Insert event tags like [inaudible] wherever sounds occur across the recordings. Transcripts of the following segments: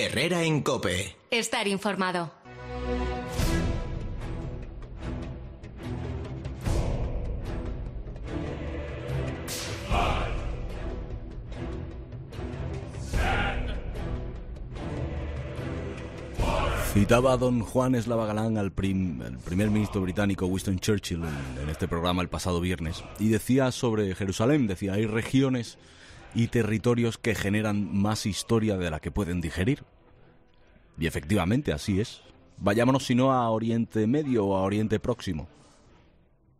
Herrera en Cope. Estar informado. Citaba don Juan Eslava Galán al primer ministro británico Winston Churchill en este programa el pasado viernes y decía sobre Jerusalén, decía, hay regiones y territorios que generan más historia de la que pueden digerir. Y efectivamente, así es. Vayámonos si no a Oriente Medio o a Oriente Próximo.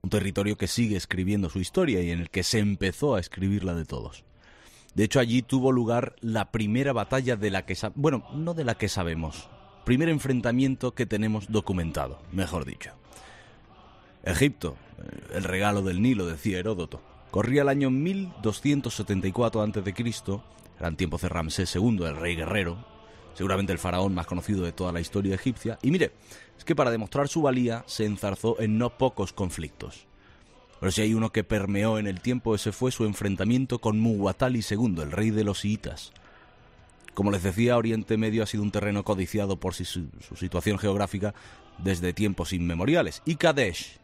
Un territorio que sigue escribiendo su historia y en el que se empezó a escribir la de todos. De hecho, allí tuvo lugar la primera batalla de la que... Bueno, no de la que sabemos. Primer enfrentamiento que tenemos documentado, mejor dicho. Egipto, eh, el regalo del Nilo, decía Heródoto. Corría el año 1274 a.C., eran tiempos de Ramsés II, el rey guerrero, seguramente el faraón más conocido de toda la historia egipcia, y mire, es que para demostrar su valía se enzarzó en no pocos conflictos. Pero si hay uno que permeó en el tiempo, ese fue su enfrentamiento con Muwatali II, el rey de los hiitas. Como les decía, Oriente Medio ha sido un terreno codiciado por su, su situación geográfica desde tiempos inmemoriales, y Kadesh,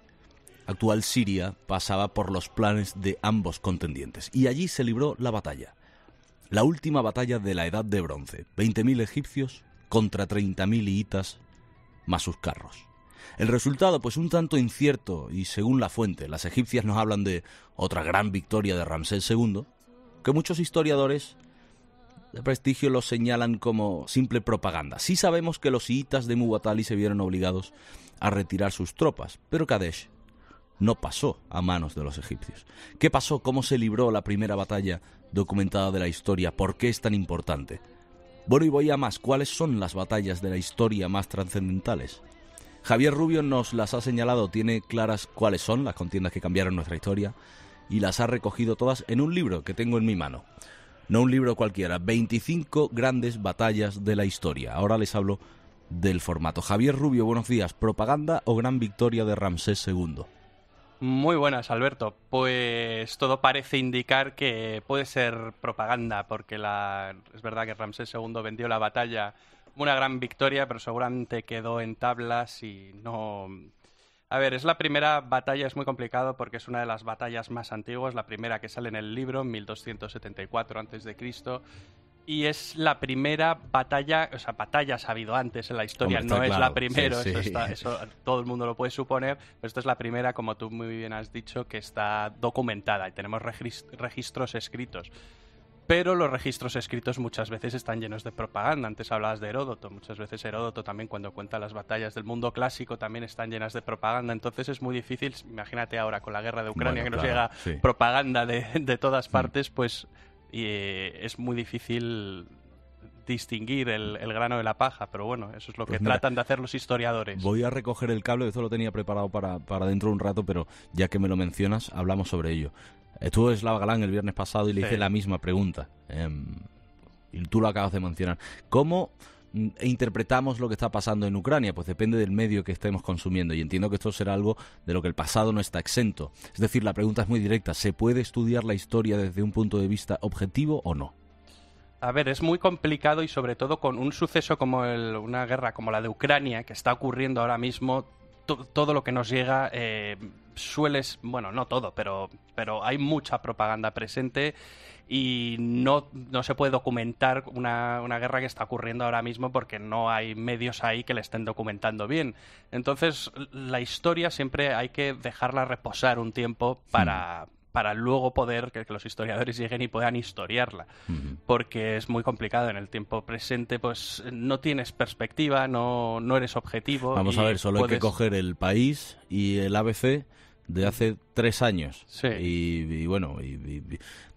actual Siria pasaba por los planes de ambos contendientes y allí se libró la batalla. La última batalla de la Edad de Bronce, 20.000 egipcios contra 30.000 hiitas más sus carros. El resultado, pues un tanto incierto, y según la fuente, las egipcias nos hablan de otra gran victoria de Ramsés II, que muchos historiadores de prestigio lo señalan como simple propaganda. Sí sabemos que los hiitas de Mubatali se vieron obligados a retirar sus tropas, pero Kadesh no pasó a manos de los egipcios. ¿Qué pasó? ¿Cómo se libró la primera batalla documentada de la historia? ¿Por qué es tan importante? Bueno, y voy a más. ¿Cuáles son las batallas de la historia más trascendentales? Javier Rubio nos las ha señalado, tiene claras cuáles son las contiendas que cambiaron nuestra historia y las ha recogido todas en un libro que tengo en mi mano. No un libro cualquiera, 25 grandes batallas de la historia. Ahora les hablo del formato. Javier Rubio, buenos días. ¿Propaganda o gran victoria de Ramsés II? Muy buenas, Alberto. Pues todo parece indicar que puede ser propaganda, porque la... es verdad que Ramsés II vendió la batalla, una gran victoria, pero seguramente quedó en tablas y no... A ver, es la primera batalla, es muy complicado porque es una de las batallas más antiguas, la primera que sale en el libro, antes de Cristo y es la primera batalla, o sea, batallas ha habido antes en la historia, no es la primera, todo el mundo lo puede suponer, pero esta es la primera, como tú muy bien has dicho, que está documentada y tenemos registros escritos. Pero los registros escritos muchas veces están llenos de propaganda. Antes hablabas de Heródoto. Muchas veces Heródoto también cuando cuenta las batallas del mundo clásico también están llenas de propaganda. Entonces es muy difícil, imagínate ahora con la guerra de Ucrania que nos llega propaganda de todas mm. partes, pues y eh, es muy difícil distinguir el, grano de la paja, pero bueno, eso es lo pues que tratan de hacer los historiadores. Voy a recoger el cable, eso lo tenía preparado para, para dentro de un rato, pero ya que me lo mencionas, hablamos sobre ello. Estuvo Slava Galán el viernes pasado y le hice la misma pregunta, em, y tú lo acabas de mencionar. ¿Cómo Mm, interpretamos lo que está pasando en Ucrania? Pues depende del medio que estemos consumiendo y entiendo que esto será algo de lo que el pasado no está exento. Es decir, la pregunta es muy directa, ¿se puede estudiar la historia desde un punto de vista objetivo o no? A ver, es muy complicado y sobre todo con un suceso como el, una guerra como la de Ucrania que está ocurriendo ahora mismo, todo lo que nos llega eh, sueles, bueno, no todo, pero, pero hay mucha propaganda presente y no, no se puede documentar una, guerra que está ocurriendo ahora mismo porque no hay medios ahí que la estén documentando bien. Entonces, la historia siempre hay que dejarla reposar un tiempo para, hmm para luego poder que, los historiadores lleguen y puedan historiarla, porque es muy complicado en el tiempo presente, pues no tienes perspectiva, no, no eres objetivo. Vamos a ver, solo hay que coger el país y el ABC de hace tres años y, bueno y,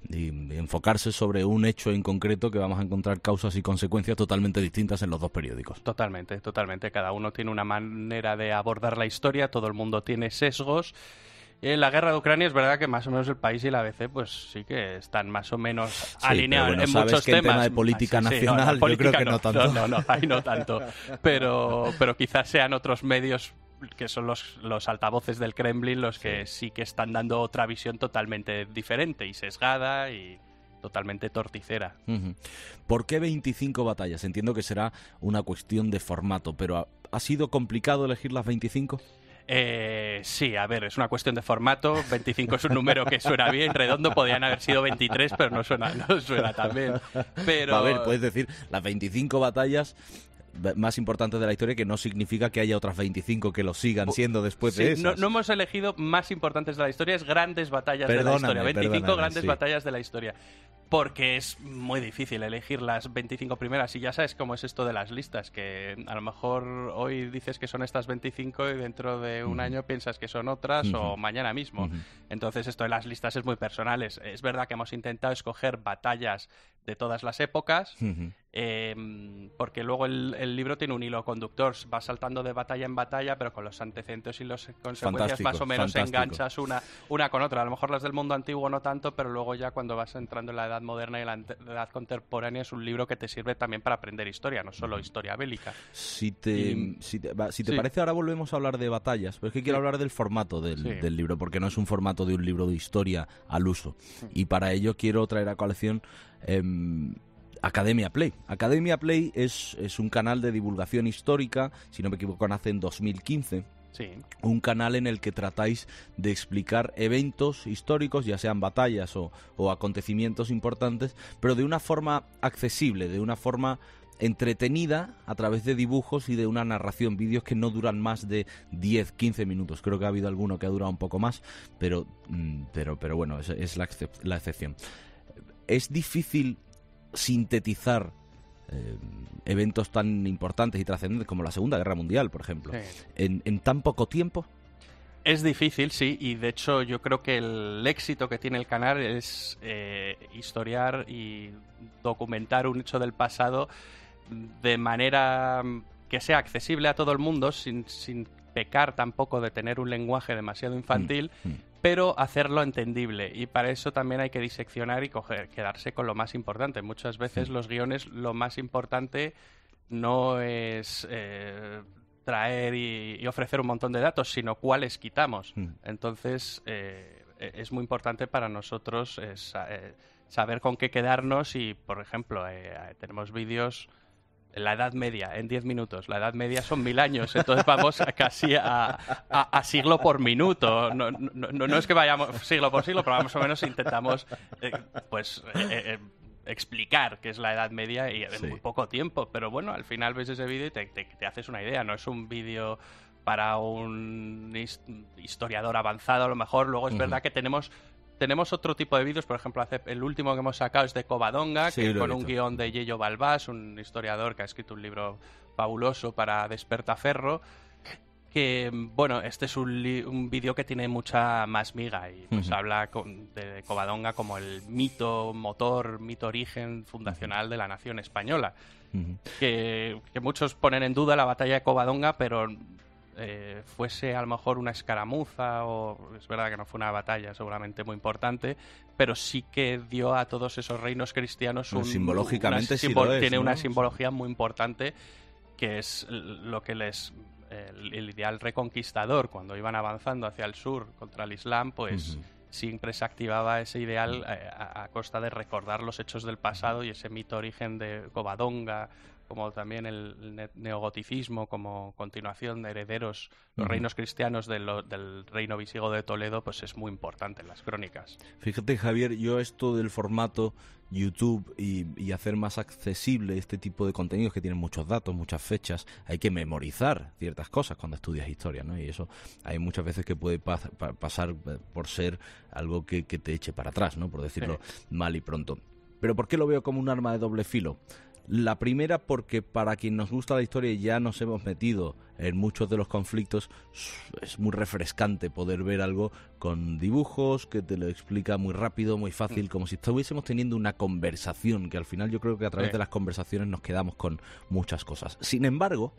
enfocarse sobre un hecho en concreto que vamos a encontrar causas y consecuencias totalmente distintas en los dos periódicos totalmente totalmente cada uno tiene una manera de abordar la historia todo el mundo tiene sesgos en eh, la guerra de Ucrania es verdad que más o menos el país y la ABC pues sí que están más o menos alineados en muchos que temas. tema de política nacional, no, tanto. No, no, no tanto. [laughs] Pero, pero quizás sean otros medios que son los, los altavoces del Kremlin los que sí. sí que están dando otra visión totalmente diferente y sesgada y totalmente torticera. ¿Por qué 25 batallas? Entiendo que será una cuestión de formato, pero ¿ha sido complicado elegir las 25? Eh, sí, a ver, es una cuestión de formato. 25 es un número que suena bien, redondo. Podrían haber sido 23, pero no suena, no suena tan bien. Pero... A ver, puedes decir las 25 batallas más importantes de la historia que no significa que haya otras 25 que lo sigan siendo después de eso. No, hemos elegido más importantes de la historia, es grandes batallas de la historia. 25 grandes batallas de la historia porque es muy difícil elegir las 25 primeras y ya sabes cómo es esto de las listas, que a lo mejor hoy dices que son estas 25 y dentro de un año piensas que son otras o mañana mismo. Entonces esto de las listas es muy personal. es verdad que hemos intentado escoger batallas de todas las épocas, em, porque luego el, libro tiene un hilo conductor, va saltando de batalla en batalla, pero con los antecedentes y las consecuencias más o menos enganchas una, una con otra. A lo mejor las del mundo antiguo no tanto, pero luego ya cuando vas entrando en la edad moderna y la edad contemporánea es un libro que te sirve también para aprender historia, no solo historia bélica. Si te, em, si te, parece, ahora volvemos a hablar de batallas, pero es que quiero hablar del formato del, del, libro, porque no es un formato de un libro de historia al uso. Y para ello quiero traer a colección Em, Academia Play. Academia Play es, un canal de divulgación histórica, si no me equivoco, nace en 2015. Un canal en el que tratáis de explicar eventos históricos, ya sean batallas o, acontecimientos importantes, pero de una forma accesible, de una forma entretenida a través de dibujos y de una narración, vídeos que no duran más de 10, 15 minutos. Creo que ha habido alguno que ha durado un poco más, pero, mm, pero, pero bueno, es, la excepción es difícil sintetizar eh, eventos tan importantes y trascendentes como la Segunda Guerra Mundial, por ejemplo, en, tan poco tiempo. Es difícil, sí, y de hecho yo creo que el éxito que tiene el canal es eh, historiar y documentar un hecho del pasado de manera mm, que sea accesible a todo el mundo sin, pecar tampoco de tener un lenguaje demasiado infantil mm, mm pero hacerlo entendible. Y para eso también hay que diseccionar y quedarse con lo más importante. Muchas veces los guiones, lo más importante no es eh, traer y, ofrecer un montón de datos, sino cuáles quitamos. Mm. Entonces, eh, e, es muy importante para nosotros eh, saber con qué quedarnos y, por ejemplo, tenemos vídeos la Edad Media en 10 minutos. La Edad Media son mil años, entonces vamos a casi a, a, siglo por minuto. No, es que vayamos siglo por siglo, pero más o menos intentamos eh, pues eh, eh, explicar qué es la Edad Media y en muy poco tiempo. Pero bueno, al final ves ese vídeo y te, te, haces una idea. No es un vídeo para un historiador avanzado, a lo mejor. Luego es verdad que tenemos tenemos otro tipo de vídeos, por ejemplo, el último que hemos sacado es de Covadonga, que con un guión de Yello Balbás, un historiador que ha escrito un libro fabuloso para Despertaferro. Que, bueno, este es un, vídeo que tiene mucha más miga y pues habla de Covadonga como el mito motor, mito origen fundacional de la nación española. que, muchos ponen en duda la batalla de Covadonga, pero eh, fuese a lo mejor una escaramuza o es verdad que no fue una batalla seguramente muy importante, pero sí que dio a todos esos reinos cristianos un, simbológicamente sí es, tiene una simbología muy importante que es lo que les el, ideal reconquistador cuando iban avanzando hacia el sur contra el Islam, pues siempre se activaba ese ideal eh, a, a, costa de recordar los hechos del pasado y ese mito origen de Covadonga como también el neogoticismo, como continuación de herederos, los reinos cristianos del reino visigodo de Toledo, pues es muy importante en las crónicas. Fíjate, Javier, yo esto del formato YouTube y, hacer más accesible este tipo de contenidos que tienen muchos datos, muchas fechas, hay que memorizar ciertas cosas cuando estudias historia, ¿no? Y eso hay muchas veces que puede pasar eh, por ser algo que, te eche para atrás, ¿no? Por decirlo mal y pronto. Pero ¿por qué lo veo como un arma de doble filo? La primera porque para quien nos gusta la historia y ya nos hemos metido en muchos de los conflictos, es muy refrescante poder ver algo con dibujos que te lo explica muy rápido, muy fácil, mm. como si estuviésemos teniendo una conversación, que al final yo creo que a través de las conversaciones nos quedamos con muchas cosas. Sin embargo,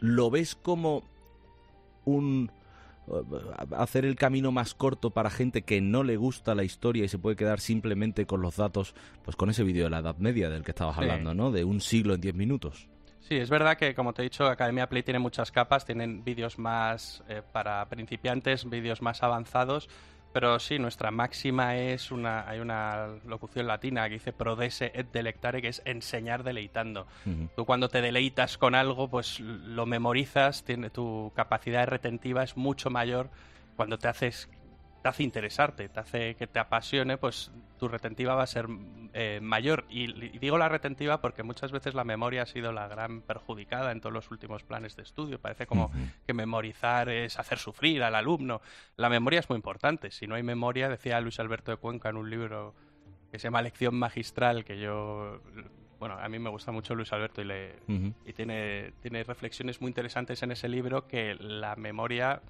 lo ves como un eh, hacer el camino más corto para gente que no le gusta la historia y se puede quedar simplemente con los datos, pues con ese vídeo de la Edad Media del que estabas hablando, ¿no? De un siglo en 10 minutos. Sí, es verdad que, como te he dicho, Academia Play tiene muchas capas, tienen vídeos más eh, para principiantes, vídeos más avanzados. Pero sí, nuestra máxima es una. Hay una locución latina que dice prodese et delectare, que es enseñar deleitando. Tú cuando te deleitas con algo, pues lo memorizas, tiene, tu capacidad retentiva es mucho mayor cuando te haces te hace interesarte, te hace que te apasione, pues tu retentiva va a ser eh, mayor. Y, digo la retentiva porque muchas veces la memoria ha sido la gran perjudicada en todos los últimos planes de estudio. Parece como que memorizar es hacer sufrir al alumno. La memoria es muy importante. Si no hay memoria, decía Luis Alberto de Cuenca en un libro que se llama Lección Magistral, que yo bueno, a mí me gusta mucho Luis Alberto y, le, tiene, tiene reflexiones muy interesantes en ese libro que la memoria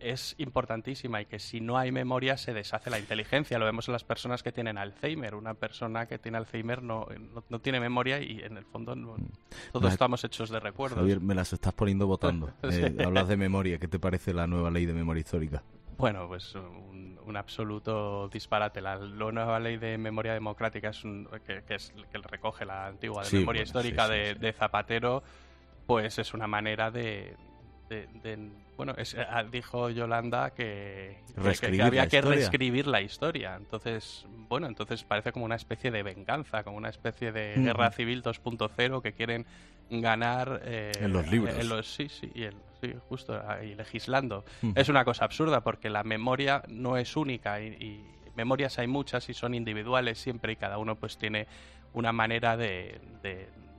es importantísima y que si no hay memoria se deshace la inteligencia. Lo vemos en las personas que tienen Alzheimer. Una persona que tiene Alzheimer no, no, tiene memoria y en el fondo mm. todos estamos hechos de recuerdos. Javier, me las estás poniendo votando. [laughs] Eh, hablas de memoria. ¿Qué te parece la nueva ley de memoria histórica? Bueno, pues un, absoluto disparate. La, nueva ley de memoria democrática es que, que, es, que recoge la antigua de memoria histórica de, Zapatero, pues es una manera de bueno, eh, ah, dijo Yolanda que, había que reescribir la historia. Entonces, bueno, entonces parece como una especie de venganza, como una especie de guerra civil 2.0 que quieren ganar eh, en los libros. En los, sí, sí, y sí, justo ahí legislando. Es una cosa absurda porque la memoria no es única y, memorias hay muchas y son individuales siempre y cada uno pues tiene una manera de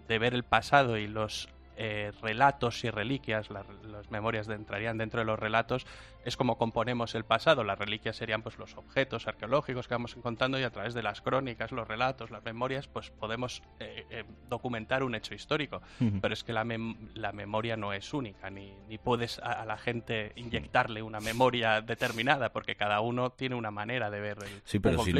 ver el pasado y los eh, relatos y reliquias, las memorias entrarían dentro de los relatos, es como componemos el pasado. Las reliquias serían pues los objetos arqueológicos que vamos encontrando y a través de las crónicas, los relatos, las memorias, pues podemos eh, eh, documentar un hecho histórico. Pero es que la, memoria no es única, ni, puedes a, la gente inyectarle una memoria determinada, porque cada uno tiene una manera de ver. El, sí, pero si,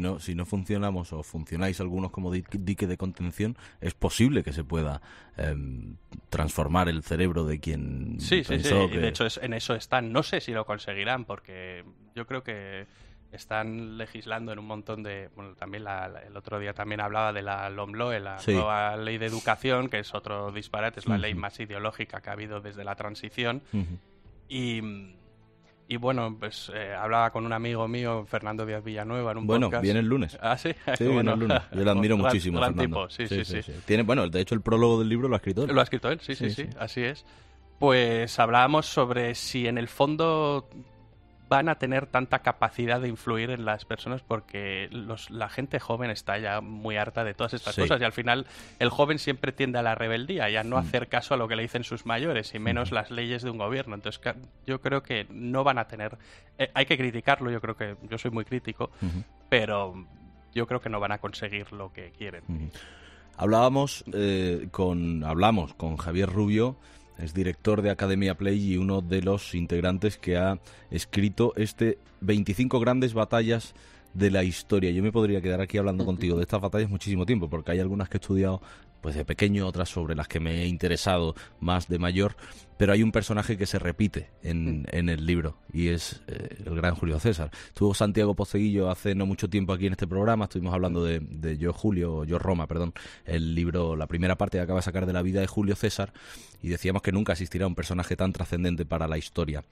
no, no, funcionamos o funcionáis algunos como dique de contención, es posible que se pueda em, transformar el cerebro de quien sí, sí, sí. y de hecho en eso están. No sé si lo conseguirán porque yo creo que están legislando en un montón de bueno también el otro día también hablaba de la LOMLOE la nueva ley de educación que es otro disparate es la ley más ideológica que ha habido desde la transición y y bueno, pues eh, hablaba con un amigo mío, Fernando Díaz Villanueva, en un bueno, viene el lunes. Ah, sí. Sí, [laughs] viene el lunes. Yo lo [laughs] admiro muchísimo, Fernando. Tipo. Sí, sí, sí, sí, Tiene, bueno, de hecho el prólogo del libro lo ha escrito él. Lo ha escrito él, sí, sí, sí, así es. Pues hablábamos sobre si en el fondo van a tener tanta capacidad de influir en las personas porque la gente joven está ya muy harta de todas estas cosas y al final el joven siempre tiende a la rebeldía y a no mm. hacer caso a lo que le dicen sus mayores y menos mm. las leyes de un gobierno. Entonces yo creo que no van a tener... Eh, hay que criticarlo, yo creo que yo soy muy crítico, pero yo creo que no van a conseguir lo que quieren. Hablábamos eh, con... Hablamos con Javier Rubio es director de Academia Play y uno de los integrantes que ha escrito este 25 grandes batallas de la historia. Yo me podría quedar aquí hablando contigo de estas batallas muchísimo tiempo, porque hay algunas que he estudiado pues de pequeño, otras sobre las que me he interesado más de mayor, pero hay un personaje que se repite en, mm. el libro y es eh, el gran Julio César. Estuvo Santiago Posteguillo hace no mucho tiempo aquí en este programa, estuvimos hablando de, de Yo Julio, Yo Roma, perdón, el libro, la primera parte que acaba de sacar de la vida de Julio César y decíamos que nunca existirá un personaje tan trascendente para la historia.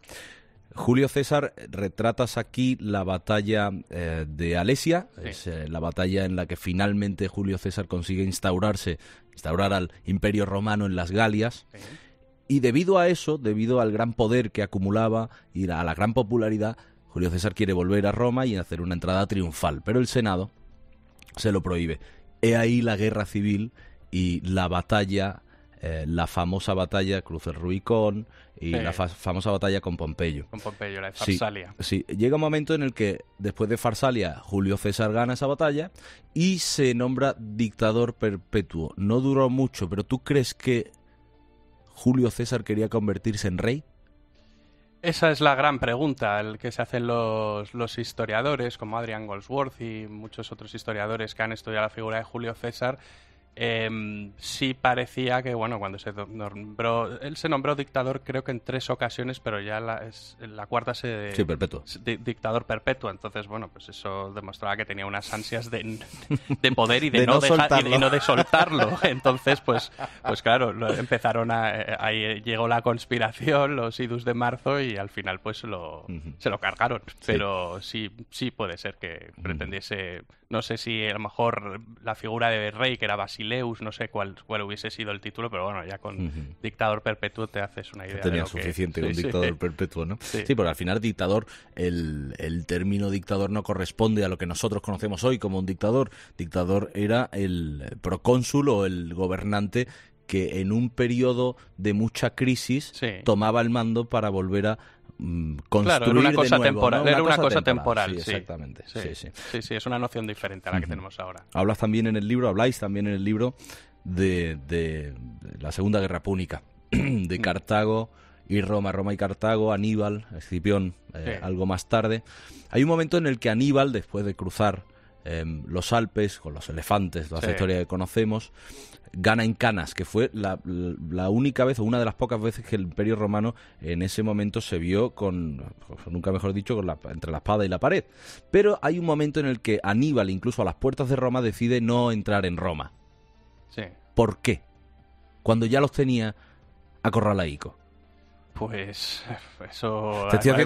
Julio César, retratas aquí la batalla eh, de Alesia, es eh, la batalla en la que finalmente Julio César consigue instaurarse, instaurar al Imperio Romano en las Galias. Y debido a eso, debido al gran poder que acumulaba y a la gran popularidad, Julio César quiere volver a Roma y hacer una entrada triunfal, pero el Senado se lo prohíbe. He ahí la guerra civil y la batalla eh, la famosa batalla Cruces Ruicón y la famosa batalla con Pompeyo. Con Pompeyo, la de Farsalia. Sí, llega un momento en el que después de Farsalia Julio César gana esa batalla y se nombra dictador perpetuo. No duró mucho, pero ¿tú crees que Julio César quería convertirse en rey? Esa es la gran pregunta el que se hacen los, los, historiadores, como Adrian Goldsworth y muchos otros historiadores que han estudiado la figura de Julio César, Em, sí parecía que, bueno, cuando se nombró, él se nombró dictador creo que en tres ocasiones, pero ya la, es, la cuarta se... Sí, dictador perpetuo, entonces, bueno, pues eso demostraba que tenía unas ansias de, poder y de, no, dejar, no de soltarlo. [laughs] Entonces, pues, pues claro, empezaron a... Eh, ahí eh, llegó la conspiración, los idus de marzo y al final pues lo, se lo cargaron. Pero sí, sí puede ser que pretendiese, no sé si a lo mejor la figura de rey que era Basil Leus, no sé cuál, cuál hubiese sido el título, pero bueno, ya con dictador perpetuo te haces una idea. tenía suficiente con dictador perpetuo, ¿no? Sí. pero al final dictador, el, el, término dictador no corresponde a lo que nosotros conocemos hoy como un dictador. Dictador era el procónsul o el gobernante que en un periodo de mucha crisis tomaba el mando para volver a Mm, construir una cosa, de temporal, era una cosa temporal, exactamente. Sí sí, es una noción diferente a la que tenemos ahora. Hablas también en el libro, habláis también en el libro de, la Segunda Guerra Púnica, [clears throat] de mm. Cartago y Roma, Roma y Cartago, Aníbal, Escipión, eh, algo más tarde. Hay un momento en el que Aníbal, después de cruzar Em, los Alpes, con los elefantes, toda historias historia que conocemos. Gana en Canas, que fue la, única vez o una de las pocas veces que el Imperio Romano en ese momento se vio con, nunca mejor dicho, con la, entre la espada y la pared. Pero hay un momento en el que Aníbal, incluso a las puertas de Roma, decide no entrar en Roma. ¿Por qué? Cuando ya los tenía a Corralaico. Pues [laughs] eso. Te estoy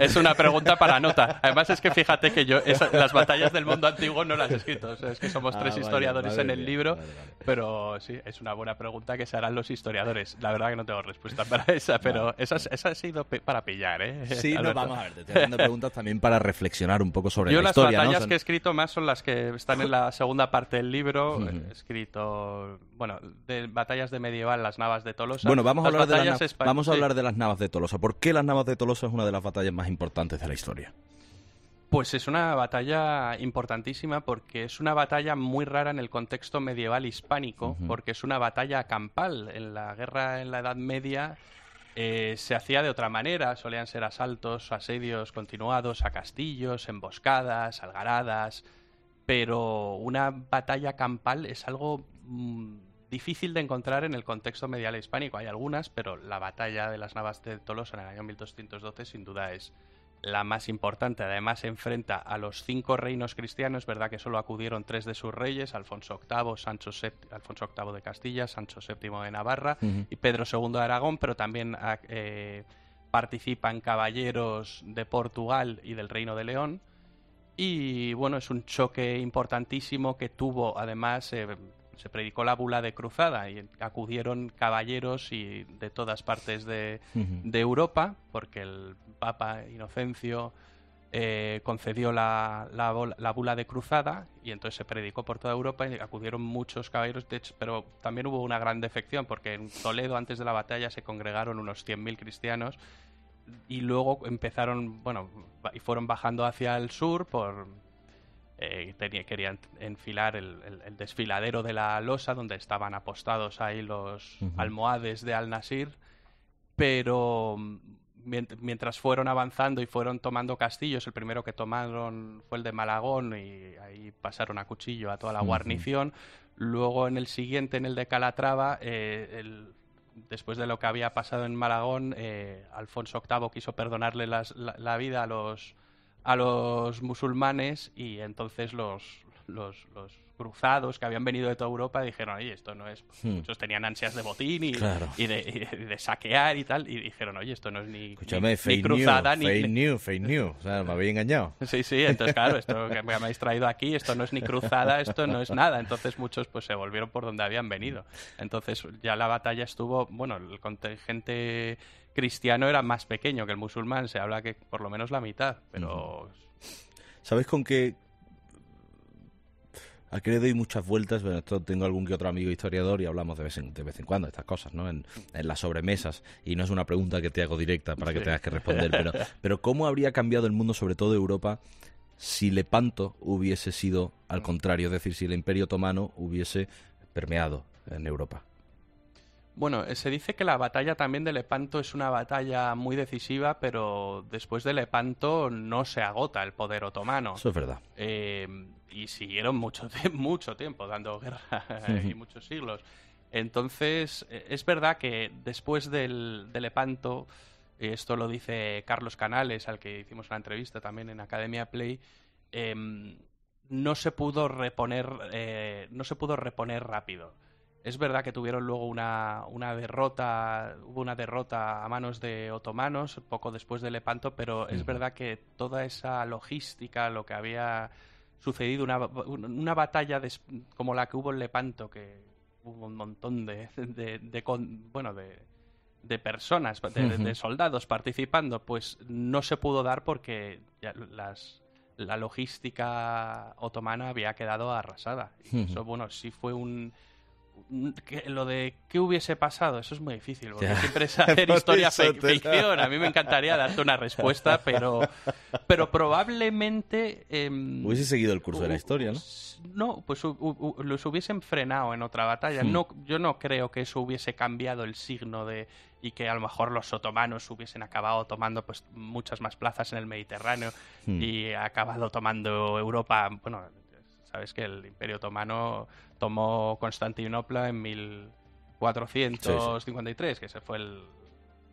Es una pregunta para nota. [laughs] Además, es que fíjate que yo las batallas del mundo antiguo no las he escrito. O sea, es que somos ah, tres historiadores en el libro. Pero sí, es una buena pregunta que se harán los historiadores. La verdad que no tengo respuesta para esa, pero esas esa, ha sido para pillar, ¿eh? Sí, no, vamos a ver. Te estoy haciendo preguntas también para reflexionar un poco sobre la historia. Yo las batallas que he escrito más son las que están en la segunda parte del libro. [laughs] He escrito, bueno, de batallas de medieval, las navas de Tolosa. Bueno, vamos a hablar de Vamos a hablar de las Navas de Tolosa. ¿Por qué las Navas de Tolosa es una de las batallas más importantes de la historia? Pues es una batalla importantísima porque es una batalla muy rara en el contexto medieval hispánico, porque es una batalla campal. En la guerra en la Edad Media eh, se hacía de otra manera, solían ser asaltos, asedios continuados a castillos, emboscadas, algaradas, pero una batalla campal es algo mm, difícil de encontrar en el contexto medial hispánico. Hay algunas, pero la batalla de las Navas de Tolosa en el año 1212 sin duda es la más importante. Además se enfrenta a los cinco reinos cristianos, verdad que solo acudieron tres de sus reyes, Alfonso VIII, Sancho Alfonso VIII de Castilla, Sancho VII de Navarra y Pedro II de Aragón, pero también ah, eh, participan caballeros de Portugal y del Reino de León. Y bueno, es un choque importantísimo que tuvo además eh, se predicó la bula de cruzada y acudieron caballeros y de todas partes de, Europa, porque el Papa Inocencio eh, concedió la, la, bula de cruzada y entonces se predicó por toda Europa y acudieron muchos caballeros, de pero también hubo una gran defección, porque en Toledo antes de la batalla se congregaron unos 100.000 cristianos y luego empezaron, bueno, y fueron bajando hacia el sur por eh, querían enfilar el, desfiladero de la losa donde estaban apostados ahí los almohades de Al-Nasir, pero mm, mientras fueron avanzando y fueron tomando castillos, el primero que tomaron fue el de Malagón y ahí pasaron a cuchillo a toda la guarnición, luego en el siguiente, en el de Calatrava, eh, después de lo que había pasado en Malagón, eh, Alfonso VIII quiso perdonarle la vida a los a los musulmanes y entonces los, los, cruzados que habían venido de toda Europa dijeron, oye, esto no es... Hmm. Muchos tenían ansias de botín y, de, saquear y tal, y dijeron, oye, esto no es ni, cruzada ni... Fake new, new, o sea, me había engañado. [laughs] Sí, sí, entonces claro, esto que me habéis traído aquí, esto no es ni cruzada, esto no es nada. Entonces muchos pues se volvieron por donde habían venido. Entonces ya la batalla estuvo, bueno, el contingente cristiano era más pequeño que el musulmán, se habla que por lo menos la mitad, pero... ¿Sabes con qué, a le doy muchas vueltas, esto tengo algún que otro amigo historiador y hablamos de vez en, de cuando estas cosas, ¿no? En, las sobremesas. Y no es una pregunta que te hago directa para que tengas que responder, pero, [laughs] pero ¿cómo habría cambiado el mundo, sobre todo Europa, si Lepanto hubiese sido al mm. contrario? Es decir, si el Imperio Otomano hubiese permeado en Europa. Bueno, eh, se dice que la batalla también de Lepanto es una batalla muy decisiva, pero después de Lepanto no se agota el poder otomano. Eso es verdad. Eh, y siguieron [laughs] mucho, tiempo dando guerra [laughs] y muchos siglos. Entonces, eh, es verdad que después del, de Lepanto, esto lo dice Carlos Canales, al que hicimos una entrevista también en Academia Play, em, no se pudo reponer, no se pudo reponer rápido. Es verdad que tuvieron luego una, una, derrota, hubo una derrota a manos de otomanos poco después de Lepanto, pero es verdad que toda esa logística, lo que había sucedido, una, una batalla como la que hubo en Lepanto, que hubo un montón de, bueno, de, de personas, de, soldados participando, pues no se pudo dar porque las, la logística otomana había quedado arrasada. eso, bueno, sí fue un lo de qué hubiese pasado, eso es muy difícil, porque siempre es [laughs] hacer historia ficción. A mí me encantaría darte una respuesta, [laughs] pero, pero probablemente... Em, hubiese seguido el curso de la historia, ¿no? No, pues los hubiesen frenado en otra batalla. Hmm. No, yo no creo que eso hubiese cambiado el signo de y que a lo mejor los otomanos hubiesen acabado tomando pues muchas más plazas en el Mediterráneo hmm. y acabado tomando Europa, bueno, Sabes que el Imperio Otomano tomó Constantinopla en 1453, que se fue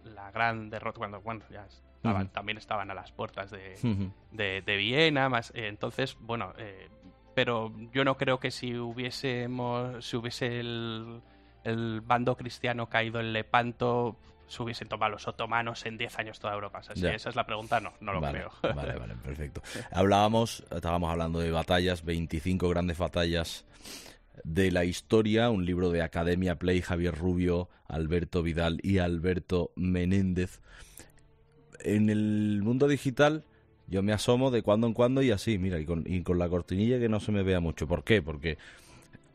la gran derrota cuando ya estaban, también estaban a las puertas de, Viena. Más, eh, entonces, bueno, eh, pero yo no creo que si hubiésemos, si hubiese el, el bando cristiano caído en Lepanto, se hubiesen tomado los otomanos en 10 años toda Europa. esa es la pregunta, no, no lo creo. Vale, vale, [laughs] perfecto. Hablábamos, estábamos hablando de batallas, 25 grandes batallas de la historia, un libro de Academia Play, Javier Rubio, Alberto Vidal y Alberto Menéndez. En el mundo digital yo me asomo de cuando en cuando y así, mira, y con la cortinilla que no se me vea mucho. ¿Por qué? Porque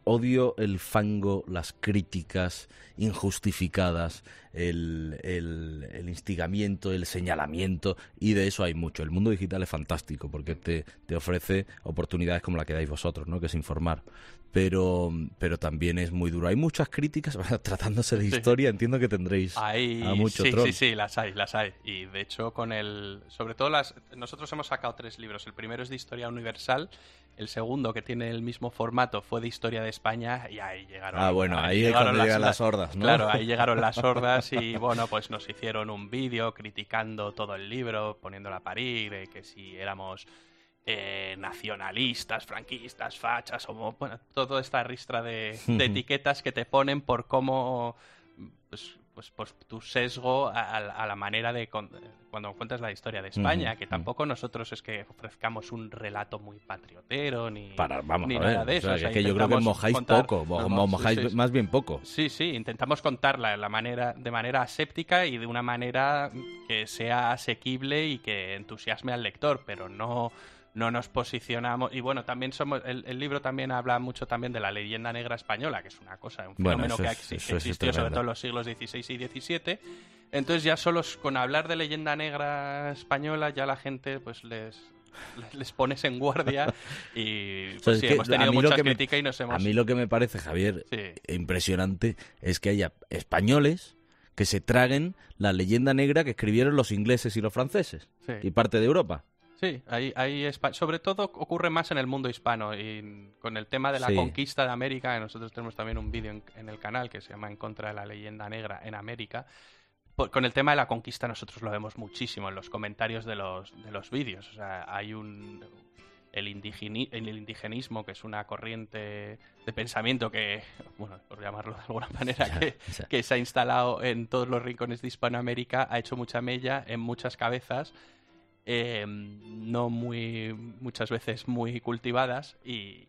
odio el fango, las críticas injustificadas, el, instigamiento, el señalamiento, y de eso hay mucho. El mundo digital es fantástico porque te, ofrece oportunidades como la que dais vosotros, ¿no? que es informar. Pero, pero también es muy duro. Hay muchas críticas, [laughs] tratándose de historia, entiendo que tendréis a sí, sí, sí, las hay, las hay. Y de hecho, con el. Sobre todo las. Nosotros hemos sacado tres libros. El primero es de historia universal el segundo, que tiene el mismo formato, fue de Historia de España y ahí llegaron. Ah, bueno, ahí, llegaron las, hordas, ¿no? Claro, ahí llegaron las [laughs] hordas y bueno, pues nos hicieron un vídeo criticando todo el libro, poniéndola a parir, de eh, que si éramos eh, nacionalistas, franquistas, fachas, o bueno, toda esta ristra de, [laughs] etiquetas que te ponen por cómo pues, pues por pues, tu sesgo a, la manera de cuando cuentas la historia de España, que tampoco nosotros es que ofrezcamos un relato muy patriotero ni, nada de eso. que yo creo que mojáis poco, mojáis más bien poco. Sí, sí, intentamos contarla la manera, de manera aséptica y de una manera que sea asequible y que entusiasme al lector, pero no no nos posicionamos. Y bueno, también somos. El, libro también habla mucho también de la leyenda negra española, que es una cosa, un fenómeno que existió sobre todo en los siglos XVI y XVII. Entonces, ya solo con hablar de leyenda negra española, ya la gente pues les, pones en guardia y pues, sí, hemos y nos hemos... A mí lo que me parece, Javier, impresionante es que haya españoles que se traguen la leyenda negra que escribieron los ingleses y los franceses y parte de Europa. Sí, sobre todo ocurre más en el mundo hispano y con el tema de la conquista de América, nosotros tenemos también un vídeo en, el canal que se llama En contra de la leyenda negra en América. con el tema de la conquista nosotros lo vemos muchísimo en los comentarios de los, de vídeos. O sea, hay un, el, el, indigenismo, que es una corriente de pensamiento que, bueno, por llamarlo de alguna manera, que, que se ha instalado en todos los rincones de Hispanoamérica, ha hecho mucha mella en muchas cabezas eh, no muy muchas veces muy cultivadas y,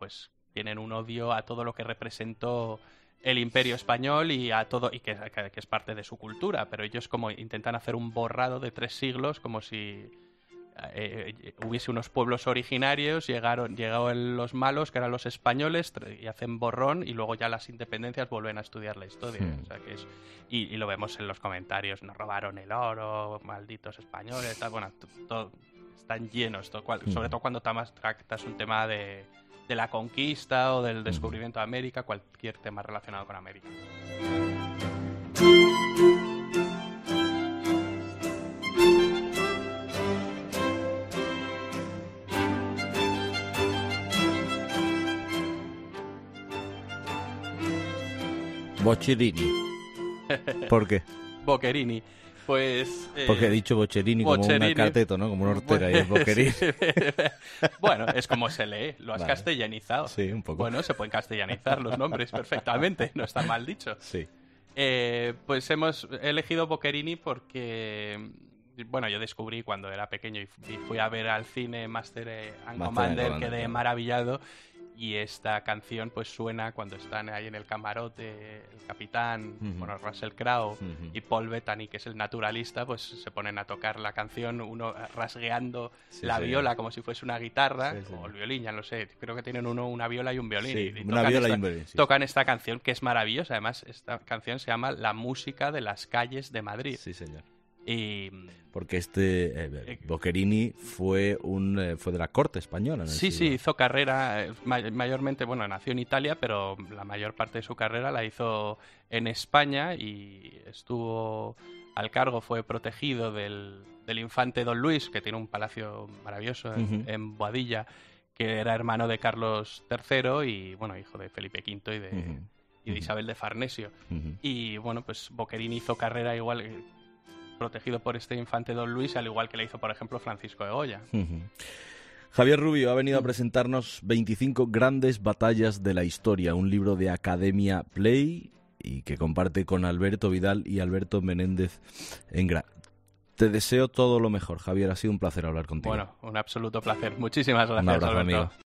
pues tienen un odio a todo lo que representó el imperio español y a todo y que, que es parte de su cultura pero ellos como intentan hacer un borrado de tres siglos como si eh, eh, hubiese unos pueblos originarios, llegaron, los malos, que eran los españoles, y hacen borrón, y luego ya las independencias vuelven a estudiar la historia. Hmm. O sea, que es, y, lo vemos en los comentarios, nos robaron el oro, malditos españoles, todo, están llenos, cual, sobre hmm. todo cuando tamas, tractas un tema de, de la conquista o del hmm. descubrimiento de América, cualquier tema relacionado con América. Boccherini. ¿Por qué? Bocherini. Pues. Eh, porque he dicho Bocherini como un carteto, ¿no? Como un hortera y es [laughs] [laughs] bueno, es como se lee, lo has castellanizado. Sí, un poco. Bueno, se pueden castellanizar los nombres perfectamente, no está mal dicho. Sí. Eh, pues hemos elegido Bocherini porque, bueno, yo descubrí cuando era pequeño y, fui a ver al cine Master, eh, Angomander, quedé maravillado y esta canción pues suena cuando están ahí en el camarote el capitán, bueno, Russell Crowe y Paul Bettany, que es el naturalista, pues se ponen a tocar la canción, uno rasgueando la viola como si fuese una guitarra o el violín, ya no sé, creo que tienen uno una viola y un violín. Y, una viola y un violín, tocan esta canción que es maravillosa, además esta canción se llama La música de las calles de Madrid. Sí, señor. Mm, Porque este eh, eh, eh, Bocherini fue un fue de la corte española. sí, sí, hizo carrera mayormente, bueno, nació en Italia, pero la mayor parte de su carrera la hizo en España y estuvo al cargo, fue protegido del, infante Don Luis, que tiene un palacio maravilloso en, Boadilla, que era hermano de Carlos III y, bueno, hijo de Felipe V y de... Isabel de Farnesio. Y bueno, pues Boccherini hizo carrera igual, protegido por este infante don Luis, al igual que le hizo, por ejemplo, Francisco de Goya. Javier Rubio ha venido a presentarnos 25 grandes batallas de la historia, un libro de Academia Play y que comparte con Alberto Vidal y Alberto Menéndez en te deseo todo lo mejor, Javier. Ha sido un placer hablar contigo. Bueno, un absoluto placer. Muchísimas gracias, Alberto.